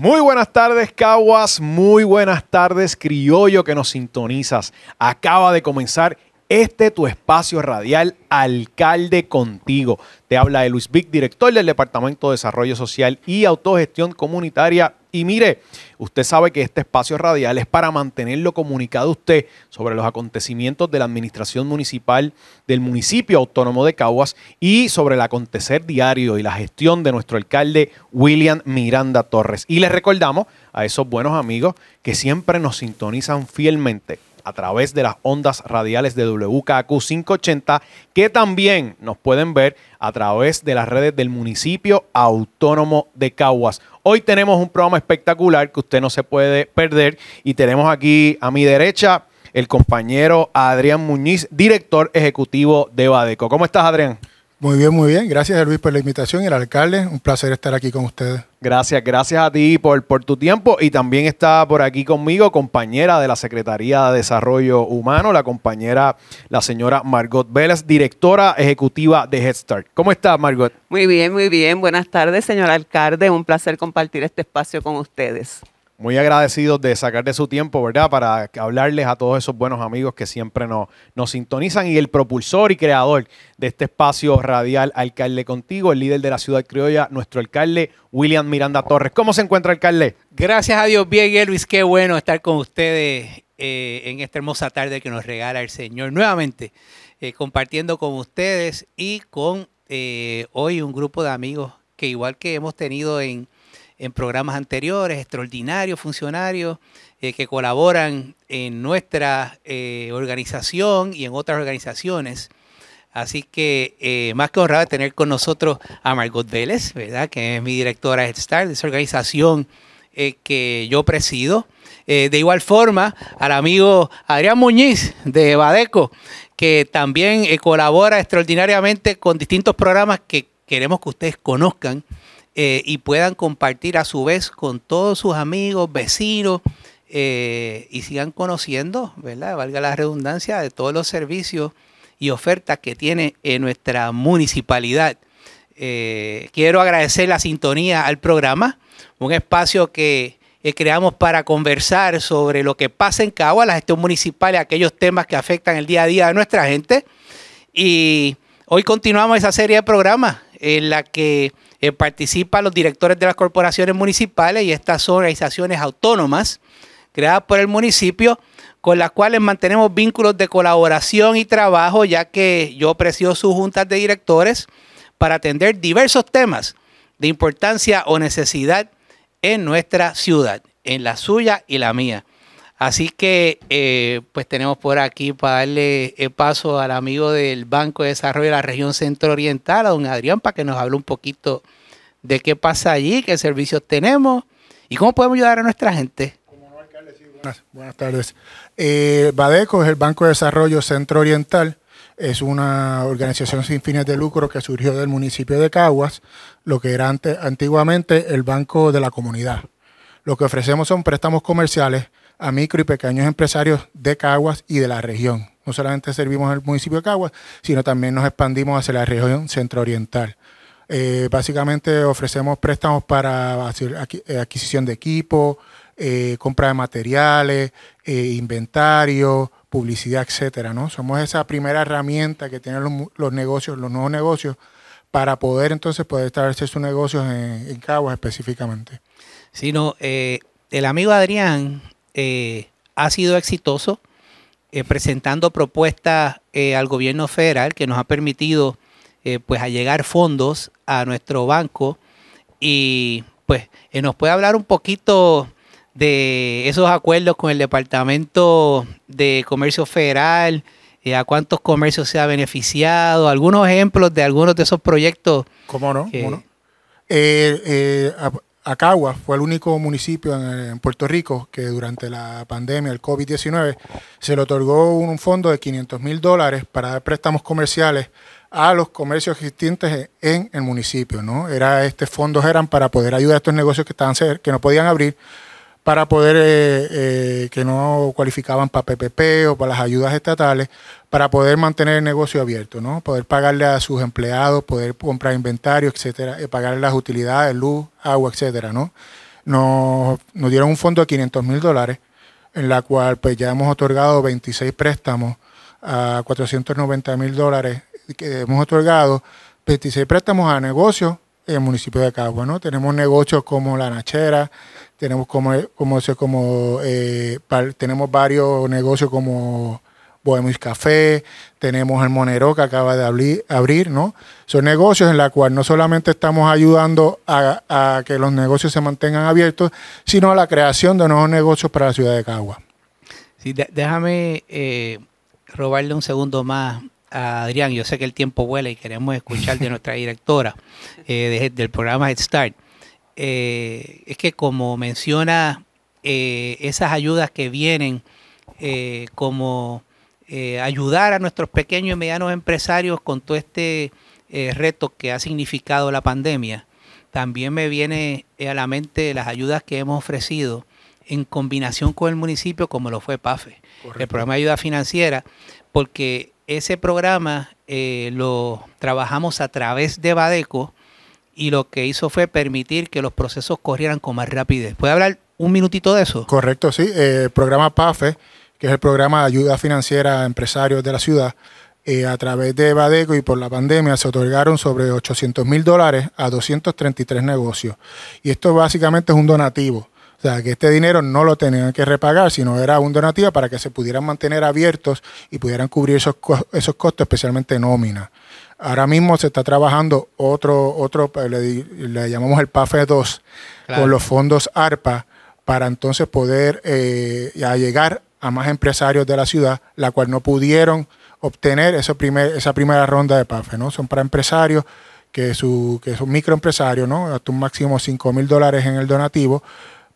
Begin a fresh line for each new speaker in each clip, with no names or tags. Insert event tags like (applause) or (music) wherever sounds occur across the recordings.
Muy buenas tardes, Caguas. Muy buenas tardes, Criollo, que nos sintonizas. Acaba de comenzar este tu espacio radial, Alcalde Contigo. Te habla de Luis Vic, director del Departamento de Desarrollo Social y Autogestión Comunitaria y mire, usted sabe que este espacio radial es para mantenerlo comunicado usted sobre los acontecimientos de la administración municipal del municipio autónomo de Caguas y sobre el acontecer diario y la gestión de nuestro alcalde William Miranda Torres. Y le recordamos a esos buenos amigos que siempre nos sintonizan fielmente a través de las ondas radiales de WKQ 580, que también nos pueden ver a través de las redes del municipio autónomo de Caguas. Hoy tenemos un programa espectacular que usted no se puede perder y tenemos aquí a mi derecha el compañero Adrián Muñiz, director ejecutivo de Badeco. ¿Cómo estás, Adrián?
Muy bien, muy bien. Gracias, Luis, por la invitación. El alcalde, un placer estar aquí con ustedes.
Gracias, gracias a ti por, por tu tiempo. Y también está por aquí conmigo compañera de la Secretaría de Desarrollo Humano, la compañera, la señora Margot Vélez, directora ejecutiva de Head Start. ¿Cómo está, Margot?
Muy bien, muy bien. Buenas tardes, señor alcalde. Un placer compartir este espacio con ustedes
muy agradecidos de sacar de su tiempo, ¿verdad? Para hablarles a todos esos buenos amigos que siempre nos, nos sintonizan y el propulsor y creador de este espacio radial Alcalde Contigo, el líder de la ciudad criolla, nuestro alcalde William Miranda Torres. ¿Cómo se encuentra, alcalde?
Gracias a Dios, bien, Luis, qué bueno estar con ustedes eh, en esta hermosa tarde que nos regala el Señor nuevamente, eh, compartiendo con ustedes y con eh, hoy un grupo de amigos que igual que hemos tenido en en programas anteriores, extraordinarios funcionarios eh, que colaboran en nuestra eh, organización y en otras organizaciones. Así que eh, más que honrado tener con nosotros a Margot Vélez, ¿verdad? que es mi directora de Start de esa organización que yo presido. de igual forma, al amigo Adrián Muñiz de Badeco, que también colabora extraordinariamente con distintos programas que queremos que ustedes conozcan eh, y puedan compartir a su vez con todos sus amigos, vecinos eh, y sigan conociendo, ¿verdad? Valga la redundancia, de todos los servicios y ofertas que tiene en nuestra municipalidad. Eh, quiero agradecer la sintonía al programa, un espacio que creamos para conversar sobre lo que pasa en Cagua, la gestión municipal aquellos temas que afectan el día a día de nuestra gente. Y hoy continuamos esa serie de programas en la que eh, participan los directores de las corporaciones municipales y estas son organizaciones autónomas creadas por el municipio con las cuales mantenemos vínculos de colaboración y trabajo, ya que yo presido sus juntas de directores para atender diversos temas de importancia o necesidad en nuestra ciudad, en la suya y la mía. Así que, eh, pues tenemos por aquí para darle eh, paso al amigo del Banco de Desarrollo de la Región Centro Oriental, a don Adrián, para que nos hable un poquito de qué pasa allí, qué servicios tenemos
y cómo podemos ayudar a nuestra gente. Buenas, tardes. Eh, Badeco es el Banco de Desarrollo Centro Oriental. Es una organización sin fines de lucro que surgió del municipio de Caguas, lo que era antiguamente el Banco de la Comunidad. Lo que ofrecemos son préstamos comerciales a micro y pequeños empresarios de Caguas y de la región. No solamente servimos al municipio de Caguas, sino también nos expandimos hacia la región centrooriental. Eh, básicamente ofrecemos préstamos para eh, adquisición de equipo, eh, compra de materiales, inventario, publicidad, etcétera. ¿no? Somos esa primera herramienta que tienen los, negocios, los nuevos negocios, para poder entonces poder pues, establecer sus negocios en, Caguas específicamente.
Sí, el amigo Adrián eh, ha sido exitoso eh, presentando propuestas eh, al gobierno federal que nos ha permitido pues allegar fondos a nuestro banco y pues nos puede hablar un poquito de esos acuerdos con el Departamento de Comercio Federal, a cuántos comercios se ha beneficiado, algunos ejemplos de
algunos de esos proyectos. ¿Cómo no? ¿Cómo no? Acagua fue el único municipio eh, en, Puerto Rico que durante la pandemia, el COVID-19, se le otorgó un fondo de 500 mil dólares para dar préstamos comerciales a los comercios existentes en el municipio. ¿no? Era, estos fondos eran para poder ayudar a estos negocios que, estaban, que no podían abrir, para poder, eh, eh, que no cualificaban para PPP o para las ayudas estatales, para poder mantener el negocio abierto, ¿no? Poder pagarle a sus empleados, poder comprar inventario, etcétera, eh, pagarle las utilidades, luz, agua, etcétera, ¿no? Nos, dieron un fondo de 500 mil dólares, en la cual pues ya hemos otorgado 26 préstamos a 490 mil dólares que hemos otorgado, 26 préstamos a negocios en el municipio de Cagua, ¿no? Tenemos negocios como La Nachera, tenemos como, como, como eh, tenemos varios negocios como podemos Café, tenemos el Monero que acaba de abrir, abrir ¿no? Son negocios en los cuales no solamente estamos ayudando a, que los negocios se mantengan abiertos, sino a la creación de nuevos negocios para la ciudad de Cagua. déjame
eh, robarle un segundo más a Adrián. Yo sé que el tiempo vuela y queremos escuchar de (laughs) nuestra directora eh, del programa Head Start. Eh, es que como menciona esas ayudas que vienen como eh, ayudar a nuestros pequeños y medianos empresarios con todo este eh, reto que ha significado la pandemia. También me viene eh, a la mente las ayudas que hemos ofrecido en combinación con el municipio, como lo fue PAFE, el programa de ayuda financiera, porque ese programa lo trabajamos a través de Badeco y lo que hizo fue permitir que los procesos corrieran con más rapidez.
¿Puede hablar un minutito de eso? Correcto, sí. el programa PAFE que es el programa de ayuda financiera a empresarios de la ciudad. Eh, a través de Badeco y por la pandemia se otorgaron sobre 800 mil dólares a 233 negocios. Y esto básicamente es un donativo. O sea, que este dinero no lo tenían que repagar, sino era un donativo para que se pudieran mantener abiertos y pudieran cubrir esos, costos, especialmente nómina. Ahora mismo se está trabajando otro, otro le, llamamos el PAFE 2, con los fondos ARPA, para entonces poder eh, llegar llegar a más empresarios de la ciudad, la cual no pudieron obtener esa, esa primera ronda de PAFE, ¿no? Son para empresarios que, su, que son microempresarios, ¿no? Hasta un máximo de 5 mil dólares en el donativo,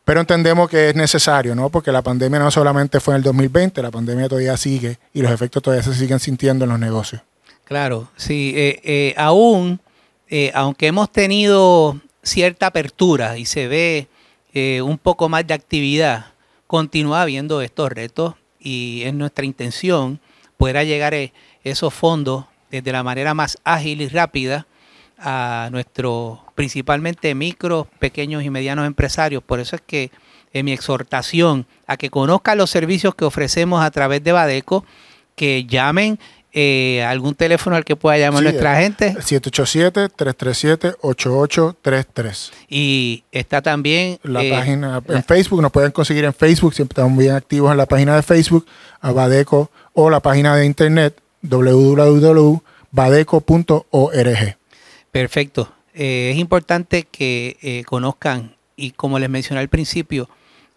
pero entendemos que es necesario, ¿no? Porque la pandemia no solamente fue en el 2020, la pandemia todavía sigue y los efectos todavía se siguen sintiendo en los negocios.
Claro, sí, eh, eh, aún, eh, aunque hemos tenido cierta apertura y se ve un poco más de actividad, continúa habiendo estos retos y es nuestra intención poder llegar eh, esos fondos desde la manera más ágil y rápida a nuestros principalmente micros, pequeños y medianos empresarios. Por eso es que en mi exhortación a que conozcan los servicios que ofrecemos a través de Badeco, que llamen eh, algún teléfono al que pueda llamar nuestra eh,
gente. 787-337-8833.
Y está también... La
eh, página en Facebook, nos pueden conseguir en Facebook, siempre estamos bien activos en la página de Facebook, Abadeco, o la página de internet www.badeco.org.
Perfecto. es importante que conozcan y como les mencioné al principio,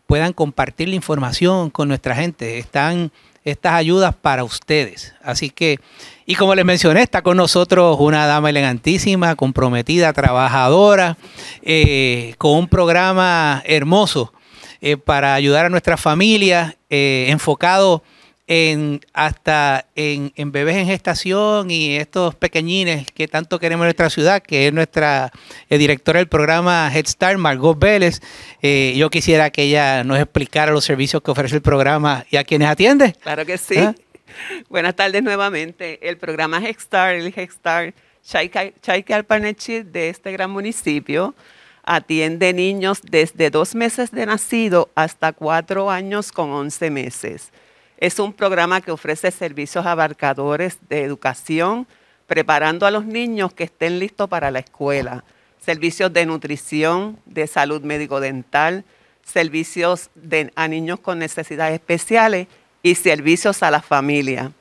puedan compartir la información con nuestra gente. Están estas ayudas para ustedes. Así que, y como les mencioné, está con nosotros una dama elegantísima, comprometida, trabajadora, eh, con un programa hermoso eh, para ayudar a nuestra familia, eh, enfocado en, hasta en, bebés en gestación y estos pequeñines que tanto queremos en nuestra ciudad, que es nuestra eh, directora del programa Head Start, Margot Vélez. Eh, yo quisiera que ella nos explicara los servicios que ofrece el programa y a quienes atiende.
Claro que sí. ¿Ah? (laughs) Buenas tardes nuevamente. El programa Head Start, el Head Start de este gran municipio, atiende niños desde dos meses de nacido hasta cuatro años con once meses es un programa que ofrece servicios abarcadores de educación, preparando a los niños que estén listos para la escuela. Servicios de nutrición, de salud médico-dental, servicios a niños con necesidades especiales y servicios a la familia.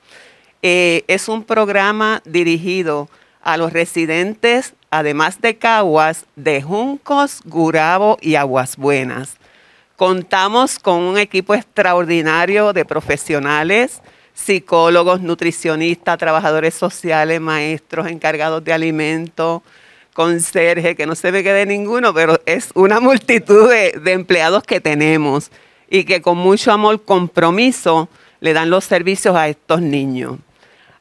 Eh, es un programa dirigido a los residentes, además de Caguas, de Juncos, Gurabo y Aguas Buenas. Contamos con un equipo extraordinario de profesionales, psicólogos, nutricionistas, trabajadores sociales, maestros, encargados de alimentos, conserje, que no se me quede ninguno, pero es una multitud de, empleados que tenemos y que con mucho amor, compromiso, le dan los servicios a estos niños.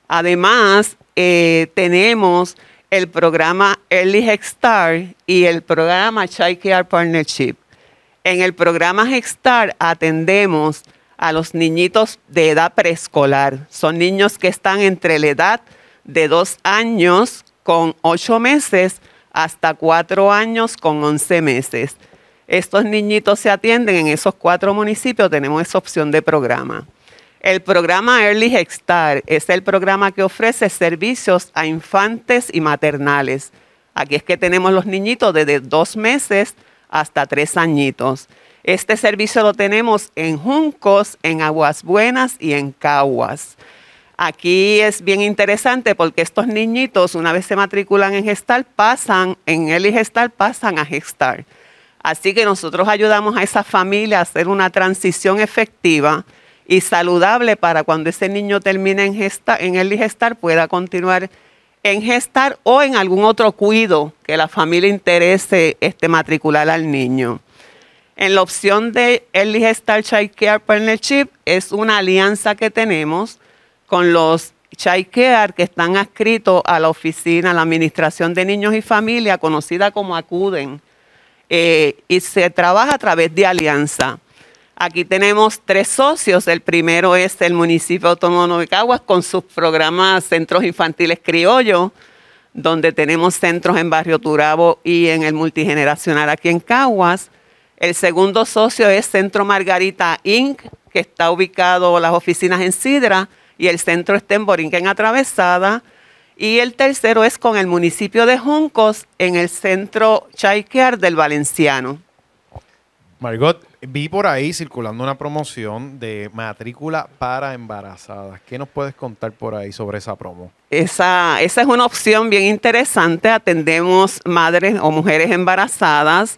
Además, eh, tenemos el programa Early Star y el programa Child Care Partnership. En el programa Hexstar atendemos a los niñitos de edad preescolar. Son niños que están entre la edad de dos años con ocho meses hasta cuatro años con once meses. Estos niñitos se atienden en esos cuatro municipios, tenemos esa opción de programa. El programa Early Hextar es el programa que ofrece servicios a infantes y maternales. Aquí es que tenemos los niñitos desde dos meses hasta tres añitos. Este servicio lo tenemos en Juncos, en Aguas Buenas y en Caguas. Aquí es bien interesante porque estos niñitos, una vez se matriculan en gestar, pasan, en el gestar, pasan a gestar. Así que nosotros ayudamos a esa familia a hacer una transición efectiva y saludable para cuando ese niño termine en, gesta, en el pueda continuar en gestar o en algún otro cuido que la familia interese este, matricular al niño. En la opción de Early Gestar Child Care Partnership es una alianza que tenemos con los Child Care que están adscritos a la oficina, a la Administración de Niños y Familia, conocida como ACUDEN, eh, y se trabaja a través de alianza. Aquí tenemos tres socios. El primero es el municipio autónomo de Caguas con sus programas Centros Infantiles Criollo, donde tenemos centros en Barrio Turabo y en el multigeneracional aquí en Caguas. El segundo socio es Centro Margarita Inc., que está ubicado las oficinas en Sidra y el centro está en Borinquen Atravesada. Y el tercero es con el municipio de Juncos en el centro Chaiquear del Valenciano.
Margot, Vi por ahí circulando una promoción de matrícula para embarazadas. ¿Qué nos puedes contar por ahí sobre esa promo?
Esa, esa es una opción bien interesante. Atendemos madres o mujeres embarazadas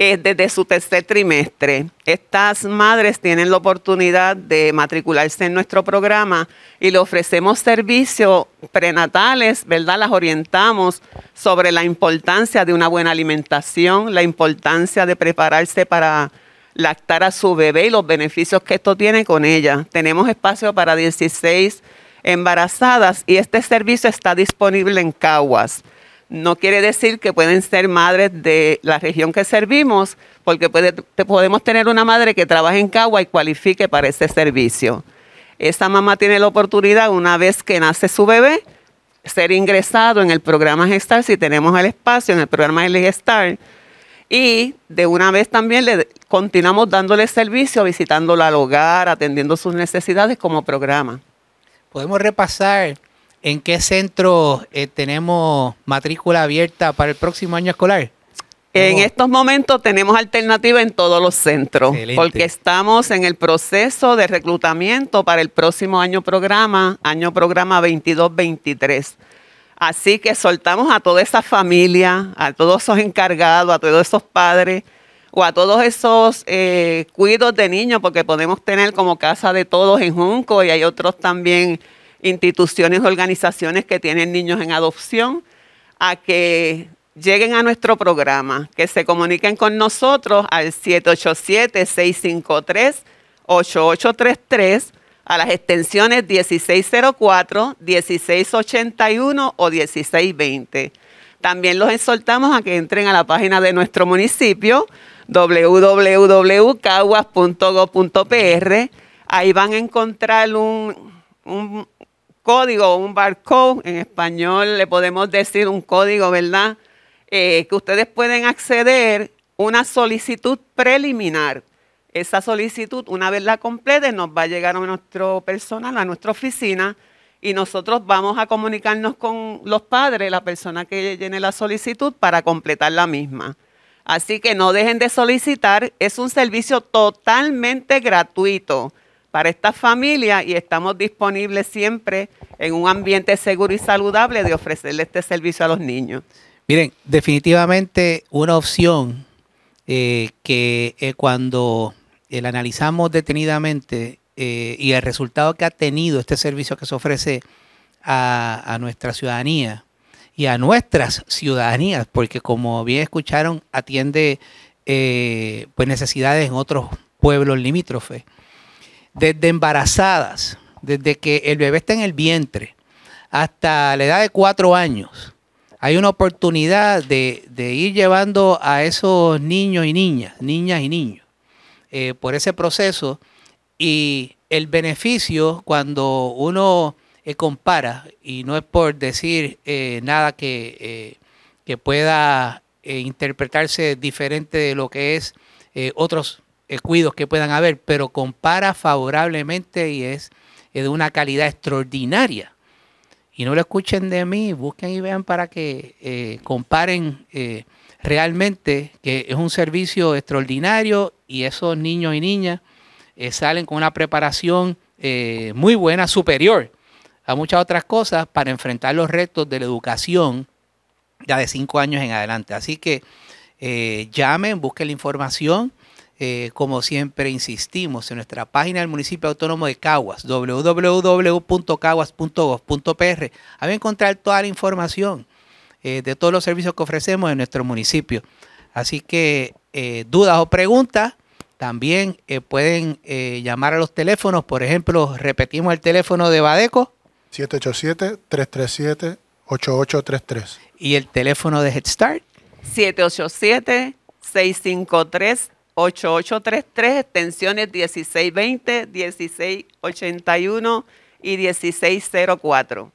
eh, desde su tercer trimestre. Estas madres tienen la oportunidad de matricularse en nuestro programa y le ofrecemos servicios prenatales, ¿verdad? Las orientamos sobre la importancia de una buena alimentación, la importancia de prepararse para lactar a su bebé y los beneficios que esto tiene con ella. Tenemos espacio para 16 embarazadas y este servicio está disponible en Caguas. No quiere decir que pueden ser madres de la región que servimos, porque podemos tener una madre que trabaje en Caguas y cualifique para ese servicio. Esa mamá tiene la oportunidad, una vez que nace su bebé, ser ingresado en el programa Gestar, si tenemos el espacio en el programa Gestar, y de una vez también le continuamos dándole servicio, visitándola al hogar, atendiendo sus necesidades como programa. Podemos repasar en qué centro eh, tenemos
matrícula abierta para el próximo año escolar. En
estos momentos tenemos alternativa en todos los centros, porque estamos en el proceso de reclutamiento para el próximo año programa, año programa 22-23. Así que soltamos a toda esa familia, a todos esos encargados, a todos esos padres o a todos esos eh, cuidos de niños, porque podemos tener como casa de todos en Junco y hay otros también instituciones, organizaciones que tienen niños en adopción, a que lleguen a nuestro programa, que se comuniquen con nosotros al 787-653-8833 a las extensiones 1604, 1681 o 1620. También los exhortamos a que entren a la página de nuestro municipio www.caguas.gov.pr. Ahí van a encontrar un, código, un barcode, en español le podemos decir un código, ¿verdad? Eh, que ustedes pueden acceder una solicitud preliminar esa solicitud, una vez la complete, nos va a llegar a nuestro personal, a nuestra oficina, y nosotros vamos a comunicarnos con los padres, la persona que llene la solicitud, para completar la misma. Así que no dejen de solicitar, es un servicio totalmente gratuito para esta familia y estamos disponibles siempre en un ambiente seguro y saludable de ofrecerle este servicio a los niños.
Miren, definitivamente una opción eh, que eh, cuando eh, la analizamos detenidamente eh, y el resultado que ha tenido este servicio que se ofrece a, nuestra ciudadanía y a nuestras ciudadanías, porque como bien escucharon, atiende eh, pues necesidades en otros pueblos limítrofes. Desde embarazadas, desde que el bebé está en el vientre, hasta la edad de cuatro años, hay una oportunidad de, de ir llevando a esos niños y niñas, niñas y niños eh, por ese proceso y el beneficio cuando uno eh, compara, y no es por decir eh, nada que, que pueda interpretarse diferente de lo que es otros cuidos que puedan haber, pero compara favorablemente y es de una calidad extraordinaria. Y no lo escuchen de mí, busquen y vean para que comparen realmente que es un servicio extraordinario y esos niños y niñas eh, salen con una preparación eh, muy buena, superior a muchas otras cosas para enfrentar los retos de la educación ya de cinco años en adelante. Así que eh, llamen, busquen la información. como siempre insistimos, en nuestra página del municipio autónomo de Caguas, www.caguas.gov.pr, a encontrar toda la información de todos los servicios que ofrecemos en nuestro municipio. Así que dudas o preguntas, también eh, pueden eh, llamar a los teléfonos, por ejemplo, repetimos el
teléfono de Badeco. 787-337-8833. Y el teléfono de Head Start.
787-653-8833, extensiones 1620, 1681 y 1604.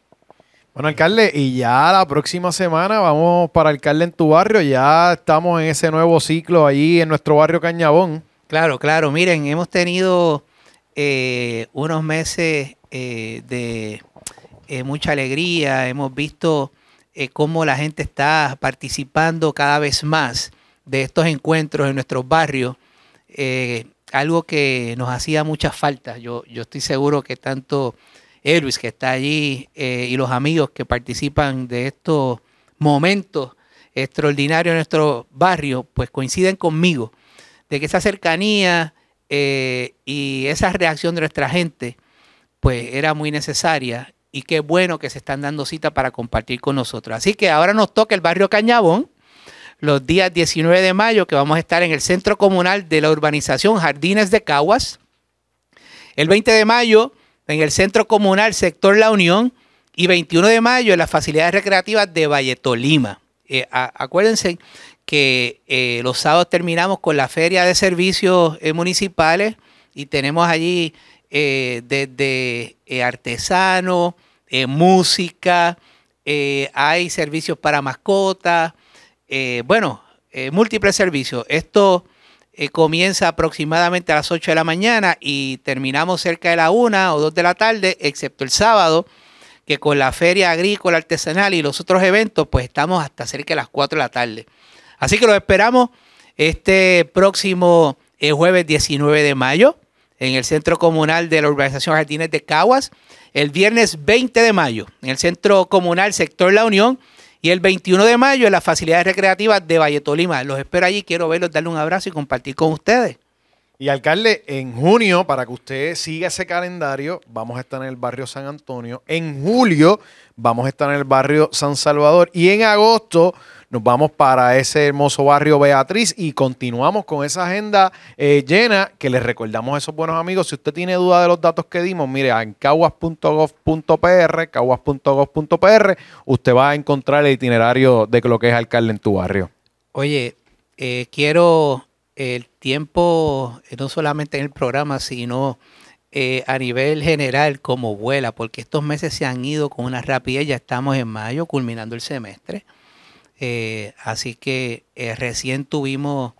Bueno, alcalde, y ya la próxima semana vamos para Alcalde en tu barrio. Ya estamos en ese nuevo ciclo ahí en nuestro barrio Cañabón.
Claro, claro. Miren, hemos tenido eh, unos meses eh, de eh, mucha alegría. Hemos visto cómo la gente está participando cada vez más de estos encuentros en nuestros barrios. algo que nos hacía mucha falta. Yo, yo estoy seguro que tanto Elvis, que está allí, y los amigos que participan de estos momentos extraordinarios en nuestro barrio, pues coinciden conmigo de que esa cercanía eh, y esa reacción de nuestra gente, pues era muy necesaria y qué bueno que se están dando cita para compartir con nosotros. Así que ahora nos toca el barrio Cañabón, los días 19 de mayo, que vamos a estar en el Centro Comunal de la Urbanización Jardines de Caguas. El 20 de mayo, en el Centro Comunal Sector La Unión. Y 21 de mayo, en las facilidades recreativas de Valle Tolima. Eh, acuérdense que eh, los sábados terminamos con la feria de servicios eh, municipales y tenemos allí eh, desde artesanos, música, hay servicios para mascotas, bueno, múltiples servicios. Esto comienza aproximadamente a las 8 de la mañana y terminamos cerca de la 1 o 2 de la tarde, excepto el sábado, que con la feria agrícola, artesanal y los otros eventos, pues estamos hasta cerca de las 4 de la tarde. Así que los esperamos este próximo eh, jueves 19 de mayo en el Centro Comunal de la Urbanización Jardines de Caguas, el viernes 20 de mayo en el Centro Comunal Sector La Unión y el 21 de mayo en las facilidades recreativas de Valle Tolima. Los espero allí, quiero verlos, darle un abrazo y compartir con ustedes. Y alcalde, en junio, para que usted siga ese calendario, vamos a estar en el
barrio San Antonio. En julio, vamos a estar en el barrio San Salvador. Y en agosto, nos vamos para ese hermoso barrio Beatriz y continuamos con esa agenda eh, llena que les recordamos a esos buenos amigos. Si usted tiene duda de los datos que dimos, mire, en caguas.gov.pr, caguas.gov.pr, usted va a encontrar el itinerario de lo que es alcalde en tu barrio.
Oye, eh, quiero el tiempo, eh, no solamente en el programa, sino a nivel general, como vuela, porque estos meses se han ido con una rapidez, ya estamos en mayo, culminando el semestre. Eh, así que eh, recién tuvimos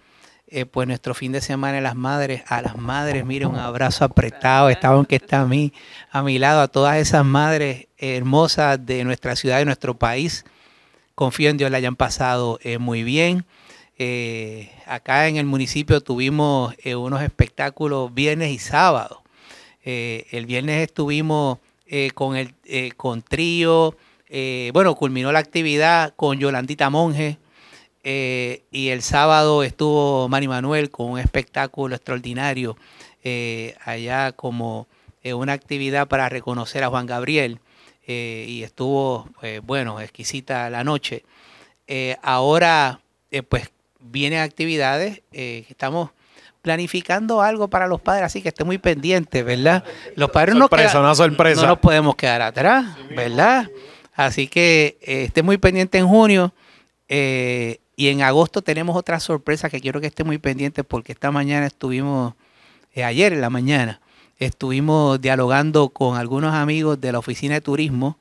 eh, pues nuestro fin de semana en las madres. A las madres, mire, un abrazo apretado. Estaban que está a mí, a mi lado, a todas esas madres hermosas de nuestra ciudad, de nuestro país. Confío en Dios, la hayan pasado muy bien. acá en el municipio tuvimos unos espectáculos viernes y sábado. el viernes estuvimos con, el, con trío, eh, bueno, culminó la actividad con Yolandita Monge eh, y el sábado estuvo Mari Manuel con un espectáculo extraordinario eh, allá como una actividad para reconocer a Juan Gabriel y estuvo, bueno, exquisita la noche. ahora, pues vienen actividades estamos planificando algo para los padres, así que esté muy pendiente, ¿verdad? Los padres no nos podemos quedar atrás, ¿verdad? Así que eh, estén muy pendientes en junio. Eh, y en agosto tenemos otra sorpresa que quiero que estén muy pendientes porque esta mañana estuvimos, eh, ayer en la mañana, estuvimos dialogando con algunos amigos de la Oficina de Turismo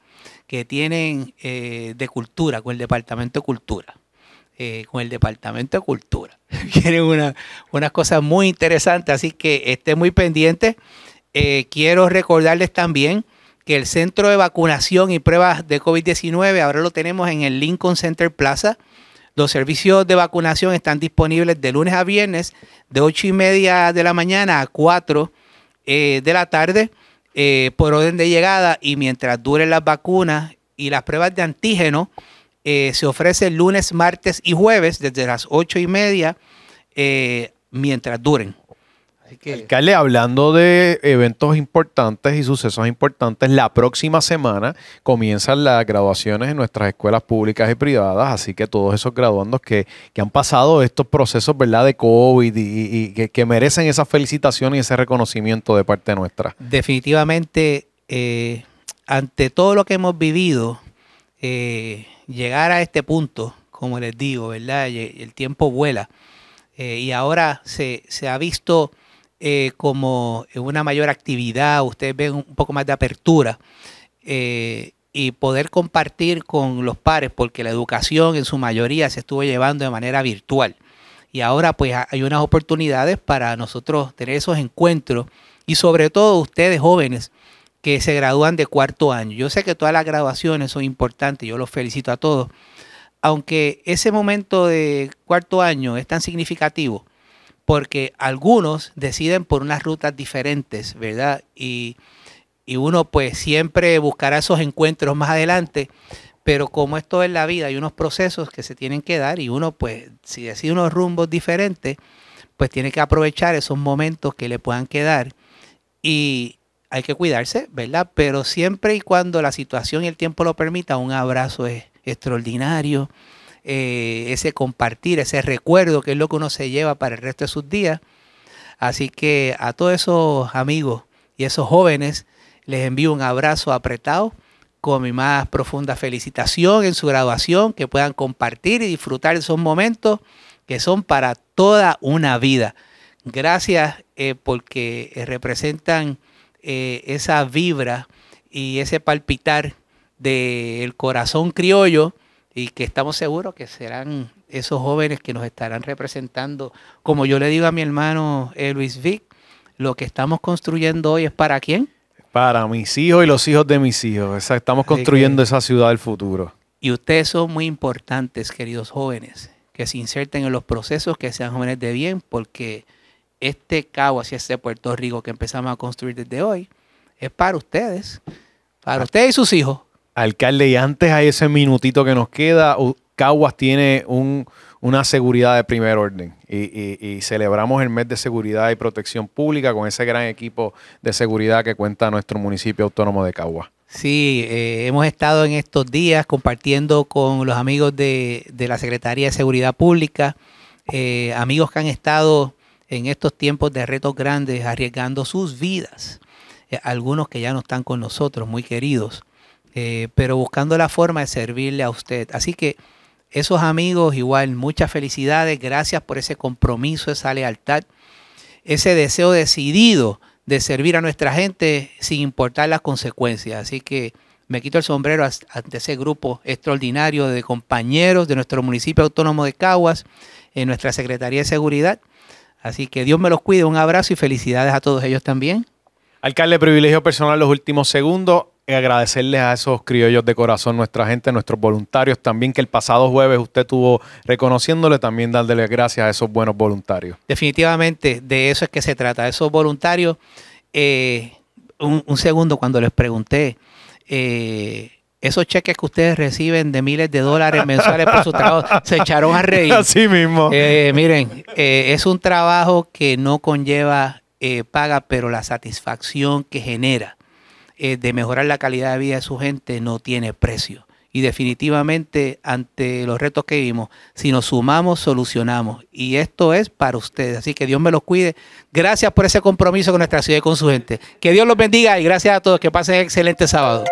que tienen de cultura, con el Departamento de Cultura. con el Departamento de Cultura. (laughs) Tienen una, unas cosas muy interesantes, así que estén muy pendientes. quiero recordarles también que el centro de vacunación y pruebas de COVID-19 ahora lo tenemos en el Lincoln Center Plaza. Los servicios de vacunación están disponibles de lunes a viernes, de 8 y media de la mañana a 4 eh, de la tarde, eh, por orden de llegada. Y mientras duren las vacunas y las pruebas de antígeno, eh, se ofrece lunes, martes y jueves desde las 8 y media, mientras duren.
Así
hablando de eventos importantes
y sucesos importantes, la próxima semana comienzan las graduaciones en nuestras escuelas públicas y privadas, así que todos esos graduandos que, han pasado estos procesos ¿verdad? de COVID y, que, merecen esa felicitación y ese reconocimiento de parte nuestra.
Definitivamente, eh, ante todo lo que hemos vivido, eh, llegar a este punto, como les digo, ¿verdad? El tiempo vuela. Eh, y ahora se, se ha visto eh, como una mayor actividad, ustedes ven un poco más de apertura eh, y poder compartir con los pares, porque la educación en su mayoría se estuvo llevando de manera virtual. Y ahora pues hay unas oportunidades para nosotros tener esos encuentros y sobre todo ustedes jóvenes que se gradúan de cuarto año. Yo sé que todas las graduaciones son importantes, yo los felicito a todos. Aunque ese momento de cuarto año es tan significativo, porque algunos deciden por unas rutas diferentes, ¿verdad? Y, y, uno pues siempre buscará esos encuentros más adelante, pero como esto es la vida, hay unos procesos que se tienen que dar y uno pues si decide unos rumbos diferentes, pues tiene que aprovechar esos momentos que le puedan quedar y hay que cuidarse, ¿verdad? Pero siempre y cuando la situación y el tiempo lo permita, un abrazo es extraordinario, eh, ese compartir, ese recuerdo que es lo que uno se lleva para el resto de sus días. Así que a todos esos amigos y esos jóvenes les envío un abrazo apretado con mi más profunda felicitación en su graduación, que puedan compartir y disfrutar esos momentos que son para toda una vida. Gracias eh, porque eh, representan esa vibra y ese palpitar del corazón criollo y que estamos seguros que serán esos jóvenes que nos estarán representando. Como yo le digo a mi hermano eh, Luis Vic, lo que estamos construyendo hoy es para quién? Para mis hijos y los
hijos de mis hijos. Estamos construyendo esa ciudad del futuro.
Y ustedes son muy importantes, queridos jóvenes, que se inserten en los procesos, que sean jóvenes de bien, porque este cabo hacia este Puerto Rico que empezamos a construir desde hoy es para ustedes, para ah. ustedes y sus hijos. Alcalde, y antes a ese minutito que nos queda, Caguas
tiene una seguridad de primer orden y, celebramos el mes de seguridad y protección pública con ese gran equipo de seguridad que cuenta nuestro municipio autónomo de Caguas.
Sí, eh, hemos estado en estos días compartiendo con los amigos de, la Secretaría de Seguridad Pública, eh, amigos que han estado en estos tiempos de retos grandes arriesgando sus vidas, eh, algunos que ya no están con nosotros, muy queridos. Eh, pero buscando la forma de servirle a usted. Así que esos amigos, igual, muchas felicidades, gracias por ese compromiso, esa lealtad, ese deseo decidido de servir a nuestra gente sin importar las consecuencias. Así que me quito el sombrero ante ese grupo extraordinario de compañeros de nuestro municipio autónomo de Caguas, en nuestra Secretaría de Seguridad. Así que Dios me los cuide, un abrazo y felicidades a todos ellos también. Alcalde, privilegio personal los últimos segundos
agradecerles a esos criollos de corazón, nuestra gente, nuestros voluntarios también, que el pasado jueves usted tuvo reconociéndole, también dándole gracias a esos buenos voluntarios.
Definitivamente, de eso es que se trata, esos voluntarios. Eh, un, segundo, cuando les pregunté, eh, esos cheques que ustedes reciben de miles de dólares (laughs) mensuales por su trabajo, se echaron a reír. Así mismo. Eh, miren, es un trabajo que no conlleva paga, pero la satisfacción que genera eh, de mejorar la calidad de vida de su gente no tiene precio. Y definitivamente ante los retos que vimos, si nos sumamos, solucionamos. Y esto es para ustedes. Así que Dios me los cuide. Gracias por ese compromiso con nuestra ciudad y con su gente. Que Dios los bendiga y gracias a todos. Que pasen excelente sábado.